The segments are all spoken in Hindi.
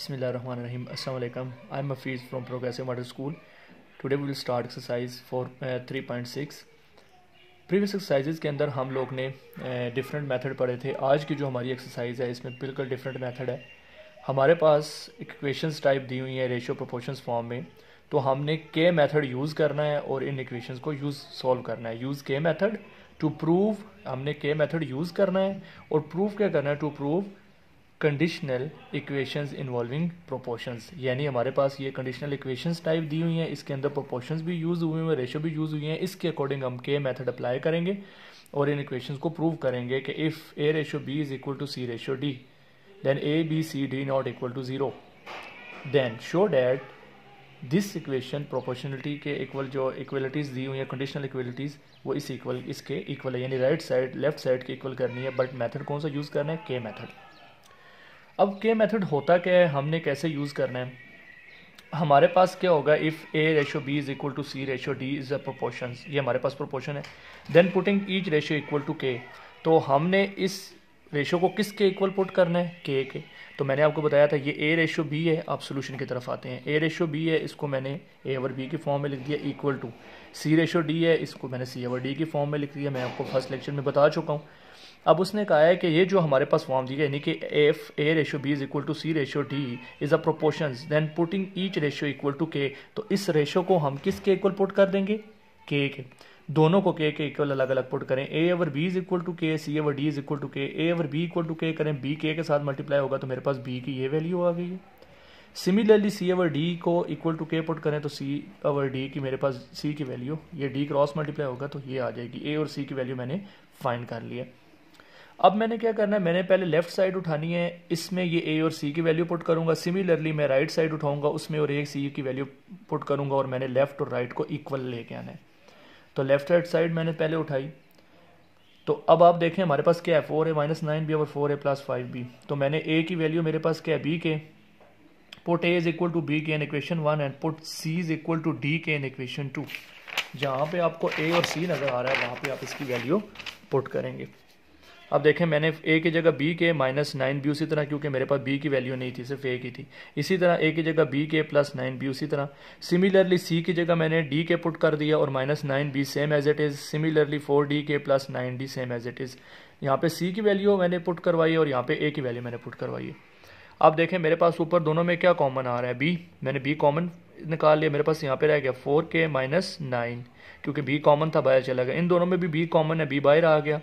Bismillah ar-Rahman I am Assalamu from progressive model school today we will start exercise for three point six previous exercises के अंदर हम लोग ने डिफरेंट uh, मेथड पढ़े थे आज की जो हमारी एक्सरसाइज है इसमें बिल्कुल डिफरेंट मेथड है हमारे पास इक्वेशंस टाइप दी हुई है रेशियो प्रोपोर्शंस फॉर्म में तो हमने के मेथड यूज़ करना है और इन इक्वेशंस को यूज़ सॉल्व करना है यूज़ के मेथड टू प्रूव हमने के मेथड यूज़ करना है और प्रूव क्या करना है to prove conditional equations involving proportions यानी हमारे पास ये कंडीशनल इक्वेशंस टाइप दी हुई हैं इसके अंदर प्रोपोर्शंस भी यूज़ हुए हैं रेशो भी यूज़ हुई हैं इसके अकॉर्डिंग हम के मेथड अप्लाई करेंगे और इन इक्वेशंस को प्रूव करेंगे कि if a ratio b is equal to c ratio d then a b c d not equal to zero then show that this equation proportionality के इक्वल जो इक्वलिटीज़ दी हुई हैं कंडीशनल इक्वलिटीज़ वो इस इक्वल इसके इक्वल है यानी राइट साइड लेफ्ट साइड के इक्वल करनी है बट मैथड कौन सा यूज़ करना है के मैथड अब के मेथड होता क्या है हमने कैसे यूज़ करना है हमारे पास क्या होगा if a ratio b is equal to c ratio d is a proportion ये हमारे पास प्रोपोर्शन है then putting each ratio equal to k तो हमने इस रेशो को किसके इक्वल पुट करना है के के तो मैंने आपको बताया था ये ए रेशो बी है आप सोल्यूशन की तरफ आते हैं ए रेशो बी है इसको मैंने ए ओवर बी की फॉर्म में लिख दिया equal to c ratio d है इसको मैंने सी ओवर डी की फॉर्म में लिख दिया मैं आपको फर्स्ट लेक्चर में बता चुका हूँ अब उसने कहा है कि ये जो हमारे पास फॉर्म दी यानी कि if a ratio b is equal to c ratio d is a proportion then putting each ratio equal to k तो इस रेशो को हम किस के इक्वल पुट कर देंगे के के दोनों को के के इक्वल अलग अलग पुट करें a over b is equal to k c over d is equal to k a over b equal to k करें बी के के साथ मल्टीप्लाई होगा तो मेरे पास बी की ये वैल्यू आ गई है सिमिलरली सी एवर डी को इक्वल टू के पुट करें तो सी एवर डी की मेरे पास सी की वैल्यू ये डी क्रॉस मल्टीप्लाई होगा तो ये आ जाएगी ए और सी की वैल्यू मैंने फाइंड कर लिया अब मैंने क्या करना है मैंने पहले लेफ्ट साइड उठानी है इसमें ये ए और सी की वैल्यू पुट करूंगा सिमिलरली मैं राइट साइड उठाऊंगा उसमें और ए सी की वैल्यू पुट करूंगा और मैंने लेफ्ट और राइट को इक्वल लेके आना है तो लेफ्ट राइट साइड मैंने पहले उठाई तो अब आप देखें हमारे पास क्या है फोर है माइनस नाइन बी और four a plus five b तो मैंने ए की वैल्यू मेरे पास क्या है b k put a is equal to B k in equation one and put c is equal to D k in equation two जहाँ पे आपको ए और सी नज़र आ रहा है वहाँ पे आप इसकी वैल्यू पुट करेंगे अब देखें मैंने ए की जगह बी के माइनस नाइन बी उसी तरह क्योंकि मेरे पास बी की वैल्यू नहीं थी सिर्फ ए की थी इसी तरह ए की जगह B K plus nine B उसी तरह सिमिलरली सी की जगह मैंने डी के पुट कर दिया और minus nine b same as it is similarly four d k plus nine d same as it is यहाँ पे सी की वैल्यू मैंने पुट करवाई और यहाँ पे ए की वैल्यू मैंने पुट करवाई है अब देखें मेरे पास ऊपर दोनों में क्या कॉमन आ रहा है बी मैंने बी कॉमन निकाल लिया मेरे पास यहाँ पे रह गया फोर के माइनस नाइन क्योंकि बी कॉमन था बाहर चला गया इन दोनों में भी बी कॉमन है बी बाहर आ गया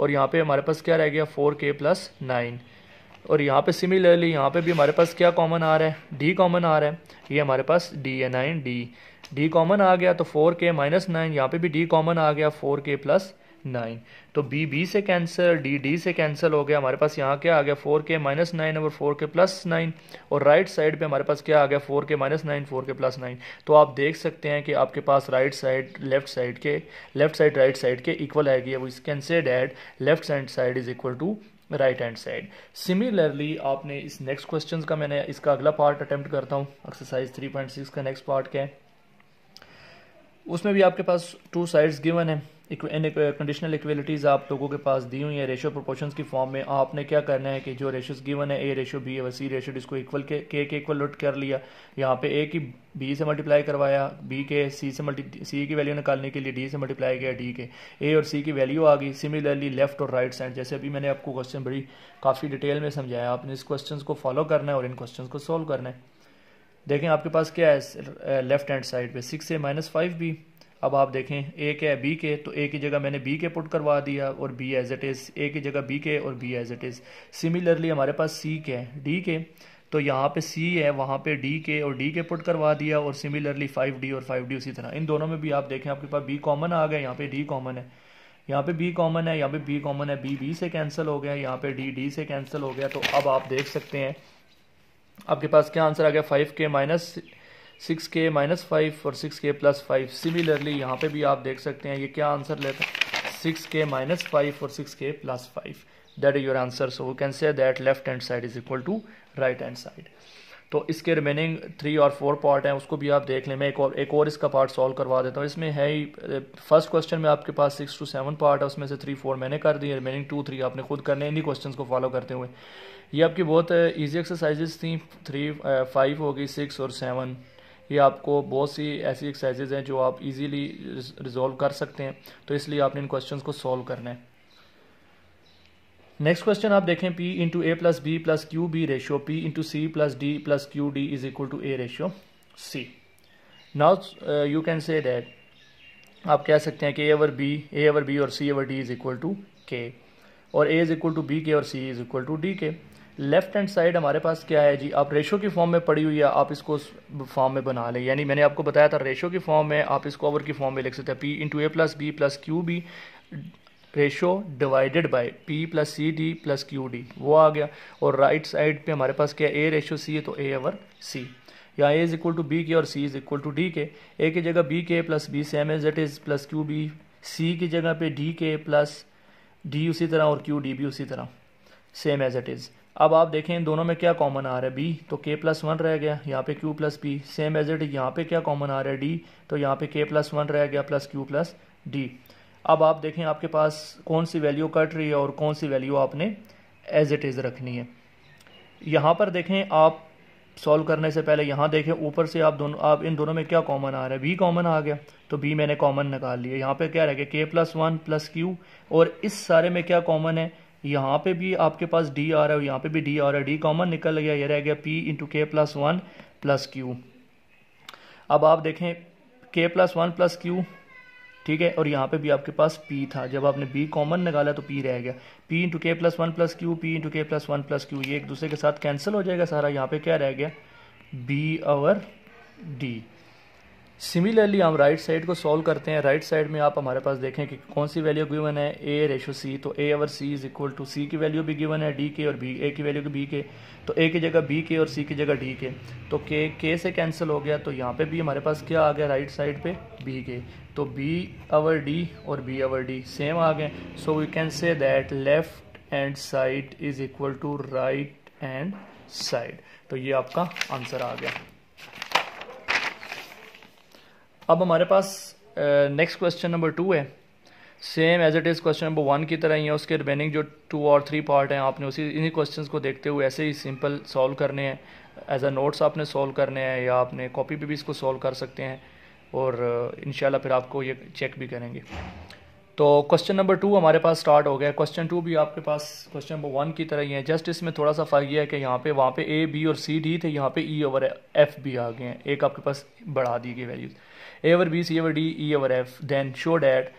और यहाँ पे हमारे पास क्या रह गया फोर के प्लस नाइन और यहाँ पे सिमिलरली यहाँ पे भी हमारे पास क्या कॉमन आ रहा है डी कॉमन आ रहा है ये हमारे पास डी है नाइन डी डी कॉमन आ गया तो फोर के माइनस नाइन यहाँ पर भी डी कॉमन आ गया फोर के प्लस नाइन तो बी बी से कैंसिल डी डी से कैंसिल हो गया हमारे पास यहाँ क्या आ गया फोर के माइनस नाइन और फोर के प्लस नाइन और राइट साइड पे हमारे पास क्या आ गया four k minus nine four k plus nine तो आप देख सकते हैं कि आपके पास राइट साइड लेफ्ट साइड के लेफ्ट साइड राइट साइड के इक्वल आएगी वो इस कैन से that left hand side is equal to right hand side similarly आपने इस नेक्स्ट क्वेश्चन का मैंने इसका अगला पार्ट अटैम्प्ट करता हूँ एक्सरसाइज थ्री पॉइंट सिक्स का नेक्स्ट पार्ट क्या है उसमें भी आपके पास टू साइड्स गिवन है कंडीशनल इक्वलिटीज़ आप लोगों के पास दी हुई है रेशो प्रोपोर्शन की फॉर्म में आपने क्या करना है कि जो रेशोज गिवन है ए रेशो बी है सी रेशो इसको इक्वल के के के इक्वल कर लिया यहाँ पे ए की बी से मल्टीप्लाई करवाया बी के सी से मल्टी सी की वैल्यू निकालने के लिए डी से मल्टीप्लाई किया डी के ए और सी की वैल्यू आ गई सिमिलरली लेफ्ट और राइट साइड जैसे अभी मैंने आपको क्वेश्चन बड़ी काफ़ी डिटेल में समझाया आपने इस क्वेश्चन को फॉलो करना है और इन क्वेश्चन को सोल्व करना है देखें आपके पास क्या है लेफ्ट हैंड साइड पे six a minus five b अब आप देखें ए के है बी के तो ए की जगह मैंने बी के पुट करवा दिया और b as it is a की जगह बी के और b as it is similarly हमारे पास सी के है डी के तो यहाँ पे सी है वहाँ पे डी के और डी के पुट करवा दिया और सिमिलरली फाइव डी और फाइव डी उसी तरह इन दोनों में भी आप देखें आपके पास बी कॉमन आ गया यहाँ पे डी कॉमन है यहाँ पे बी कॉमन है यहाँ पे बी कॉमन है बी बी से कैंसिल हो गया यहाँ पे डी डी से कैंसिल हो गया तो अब आप देख सकते हैं आपके पास क्या आंसर आ गया फाइव के माइनस सिक्स के माइनस फाइव और सिक्स के प्लस फाइव सिमिलरली यहाँ पे भी आप देख सकते हैं ये क्या आंसर लेता है सिक्स के माइनस फाइव और सिक्स के plus five that is your answer so we can say that left hand side is equal to right hand side तो इसके रिमेनिंग थ्री और फोर पार्ट हैं उसको भी आप देख लें मैं एक और एक और इसका पार्ट सॉल्व करवा देता हूँ इसमें है ही फर्स्ट क्वेश्चन में आपके पास सिक्स टू सेवन पार्ट है उसमें से थ्री फोर मैंने कर दिए रिमेनिंग टू थ्री आपने खुद करने इन्हीं क्वेश्चन को फॉलो करते हुए ये आपकी बहुत ईजी एक्सरसाइजेस थी थ्री फाइव होगी सिक्स और सेवन ये आपको बहुत सी ऐसी एक्सरसाइजेज हैं जो आप इजीली रिजोल्व कर सकते हैं तो इसलिए आपने इन क्वेश्चंस को सॉल्व करना है नेक्स्ट क्वेश्चन आप देखें P into A plus B plus Q B ratio P into C plus D plus Q D is equal to A ratio C now you can से डैट आप कह सकते हैं कि A over B A over B और C over D is equal to K और A is equal to B के और C is equal to D K left hand side हमारे पास क्या है जी आप रेशो की फॉर्म में पड़ी हुई है आप इसको फॉर्म में बना लें यानी मैंने आपको बताया था रेशो की फॉर्म में आप इसको ओवर की फॉर्म में लिख सकते हैं P into A plus B plus Q B ratio divided by P plus C D plus Q D वो आ गया और राइट right साइड पे हमारे पास क्या ए रेशो सी है तो ए ओवर सी या A is equal to B के और C is equal to D K A की जगह B K plus B same as it is plus Q B C की जगह पे डी के प्लस डी उसी तरह और क्यू डी भी उसी तरह सेम एज इट इज़ अब आप देखें इन दोनों में क्या कॉमन आ रहा है बी तो के प्लस वन रह गया यहाँ पे Q plus B same as it यहाँ पे क्या कॉमन आ रहा है डी तो यहाँ पे के प्लस वन रह गया प्लस क्यू प्लस डी अब आप देखें आपके पास कौन सी वैल्यू कट रही है और कौन सी वैल्यू आपने एज इट इज़ रखनी है यहाँ पर देखें आप सॉल्व करने से पहले यहाँ देखें ऊपर से आप दोनों आप इन दोनों में क्या कॉमन आ रहा है बी कॉमन आ गया तो बी मैंने कॉमन निकाल लिया यहाँ पे क्या रह गया के प्लस वन प्लस क्यू और इस सारे में क्या कॉमन है यहाँ पे भी आपके पास डी आ रहा है और यहाँ पे भी डी आ रहा है डी कॉमन निकल गया ये रह गया P into K plus one plus Q अब आप देखें के प्लस वन प्लस क्यू ठीक है और यहाँ पे भी आपके पास पी था जब आपने बी कॉमन निकाला तो पी रह गया P into K plus one plus Q P into K plus one plus Q ये एक दूसरे के साथ कैंसिल हो जाएगा सारा यहाँ पे क्या रह गया बी और डी सिमिलरली हम राइट साइड को सॉल्व करते हैं राइट साइड में आप हमारे पास देखें कि कौन सी वैल्यू गिवन है ए रेशो सी तो A over C is equal to C की वैल्यू भी गिवन है डी के और बी ए की वैल्यू की बी के तो ए की जगह बी के और सी की जगह डी के तो के के से कैंसिल हो गया तो यहाँ पे भी हमारे पास क्या आ गया राइट साइड पे बी के तो बी अवर डी और बी अवर डी सेम आ गए so we can say that left hand side is equal to right hand side तो ये आपका आंसर आ गया अब हमारे पास नेक्स्ट क्वेश्चन नंबर टू है same as it is question number one की तरह ही है उसके रिमेनिंग जो टू और थ्री पार्ट हैं आपने उसी इन्हीं क्वेश्चंस को देखते हुए ऐसे ही सिंपल सॉल्व करने हैं एज अ नोट्स आपने सॉल्व करने हैं या आपने कॉपी पे भी इसको सॉल्व कर सकते हैं और इन फिर आपको ये चेक भी करेंगे तो क्वेश्चन नंबर टू हमारे पास स्टार्ट हो गया क्वेश्चन टू भी आपके पास क्वेश्चन नंबर वन की तरह ही है जस्ट इसमें थोड़ा सा फ़र्क यह है कि यहाँ पे वहाँ पे ए बी और सी डी थे यहाँ पे ई e ओवर एफ भी आ गए हैं एक आपके पास बढ़ा दी गई values A over B C over D E over F then show that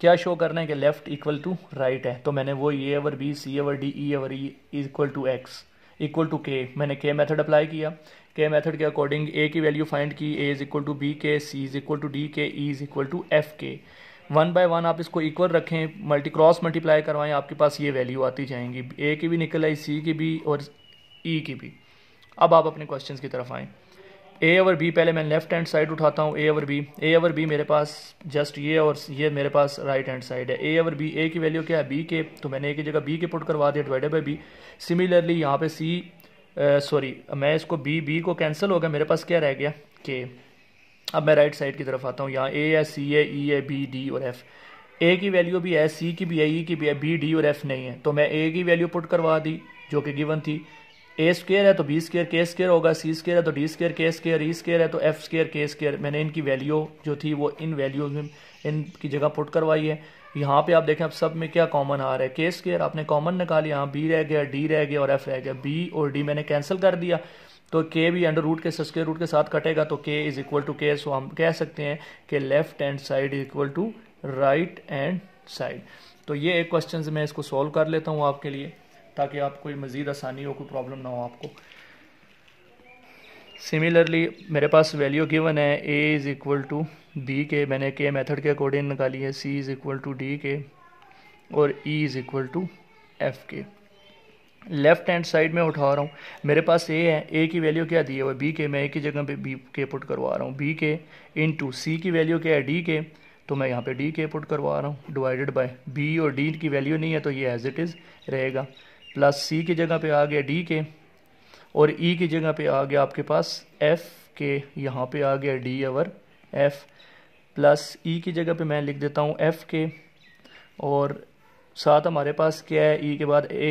क्या शो करना है कि लेफ्ट इक्वल टू राइट है तो मैंने वो A over B C over D E over E equal to X equal to K मैंने के मेथड अप्लाई किया के मेथड के अकॉर्डिंग ए की वैल्यू फाइंड की A is equal to B K C is equal to D K E is equal to F K one by one आप इसको इक्वल रखें मल्टी क्रॉस मल्टीप्लाई करवाएं आपके पास ये वैल्यू आती जाएंगी ए की भी निकल आई सी की भी और ई e की भी अब आप अपने क्वेश्चन की तरफ आएँ ए और बी पहले मैं लेफ्ट हैंड साइड उठाता हूँ A over B A over B मेरे पास जस्ट ये और ये मेरे पास राइट हैंड साइड है ए और बी ए की वैल्यू क्या है बी के तो मैंने एक जगह बी के पुट करवा दिया डिवाइडेड बाई बी सिमिलरली यहाँ पे सी सॉरी मैं इसको बी बी को कैंसिल हो गया मेरे पास क्या रह गया के अब मैं राइट साइड की तरफ आता हूँ यहाँ ए है सी ए ई है बी e डी और एफ़ ए की वैल्यू भी है सी की भी है ई e की भी है बी डी और एफ नहीं है तो मैं ए की वैल्यू पुट करवा दी जो कि गिवन थी ए स्केयर है तो बी स्केयर के स्केयर होगा सी स्केयर है तो D square K square E square है तो एफ स्केयर के स्केयर मैंने इनकी वैल्यू जो थी वो इन वैल्यूज में इनकी जगह पुट करवाई है यहाँ पे आप देखें अब सब में क्या कॉमन आ रहा है के स्केयर आपने कॉमन निकाली यहाँ बी रह गया डी रह गया और एफ रह गया बी और डी मैंने कैंसिल कर दिया तो के भी under root K square root के साथ कटेगा तो के इज इक्वल टू के सो हम कह सकते हैं कि left hand side is equal to right hand side तो ये एक क्वेश्चन मैं इसको सॉल्व कर लेता हूँ आपके लिए ताकि आप कोई मज़ीद आसानी हो कोई प्रॉब्लम ना हो आपको सिमिलरली मेरे पास वैल्यू गिवन है A is equal to B K मैंने के मेथड के अकॉर्डिंग निकाली है C is equal to D K और E is equal to F K left hand side में उठा रहा हूँ मेरे पास ए है ए की वैल्यू क्या दी है वह बी के मैं ए की जगह पे बी के पुट करवा रहा हूँ B k in to C की वैल्यू क्या है डी के तो मैं यहाँ पे डी के पुट करवा रहा हूँ डिवाइडेड बाय बी और डी की वैल्यू नहीं है तो ये एज इट इज़ रहेगा प्लस सी की जगह पे आ गया डी के और ई e की जगह पे आ गया आपके पास एफ के यहाँ पे आ गया D over F plus E की जगह पे मैं लिख देता हूँ एफ के और साथ हमारे पास क्या है ई e के बाद ए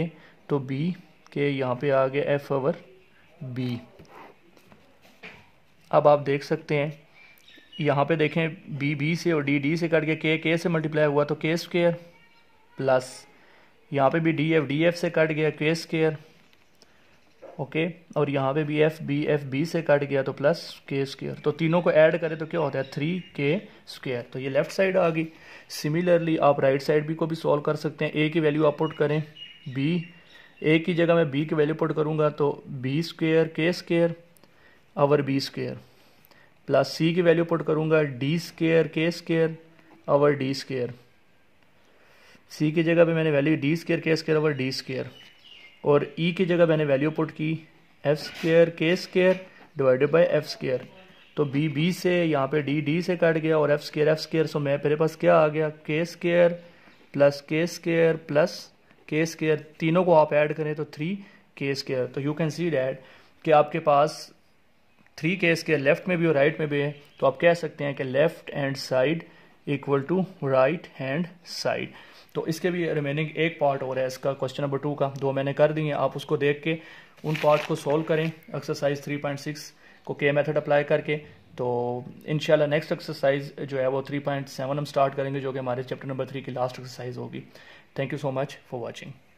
तो बी के यहाँ पे आ गया एफ अवर बी अब आप देख सकते हैं यहाँ पे देखें बी बी से और डी डी से कट के के के से मल्टीप्लाई हुआ तो के स्क्र प्लस यहाँ पे भी डी एफ डी एफ से कट गया के स्केयर ओके और यहाँ पे भी एफ बी एफ बी से कट गया तो प्लस के स्केयर तो तीनों को ऐड करें तो क्या होता है थ्री के स्केयर तो ये लेफ्ट साइड आ गई सिमिलरली आप राइट right साइड भी को भी सॉल्व कर सकते हैं ए की वैल्यू आप पुट करें बी ए की जगह मैं बी की वैल्यू पुट करूँगा तो B square K square over B square plus C की वैल्यू पुट करूँगा D square K square over D square C की जगह पे मैंने value D square K square over D square और ई e की जगह मैंने वैल्यू पुट की F square K square divided by F square तो बी बी से यहाँ पे डी डी से कट गया और एफ स्केयर एफ स्केयर सो मैं मेरे पास क्या आ गया K square plus K square plus K square तीनों को आप ऐड करें तो थ्री के स्केयर तो यू कैन सी डैट कि आपके पास थ्री के स्केयर लेफ्ट में भी और राइट right में भी है तो आप कह सकते हैं कि left hand side equal to right hand side तो इसके भी रिमेनिंग एक पार्ट और है इसका क्वेश्चन नंबर टू का दो मैंने कर दिए आप उसको देख के उन पार्ट को सोल्व करें एक्सरसाइज थ्री पॉइंट सिक्स को के मेथड अप्लाई करके तो इनशाला नेक्स्ट एक्सरसाइज जो है वो थ्री पॉइंट सेवन हम स्टार्ट करेंगे जो कि हमारे चैप्टर नंबर थ्री की लास्ट एक्सरसाइज होगी thank you so much for watching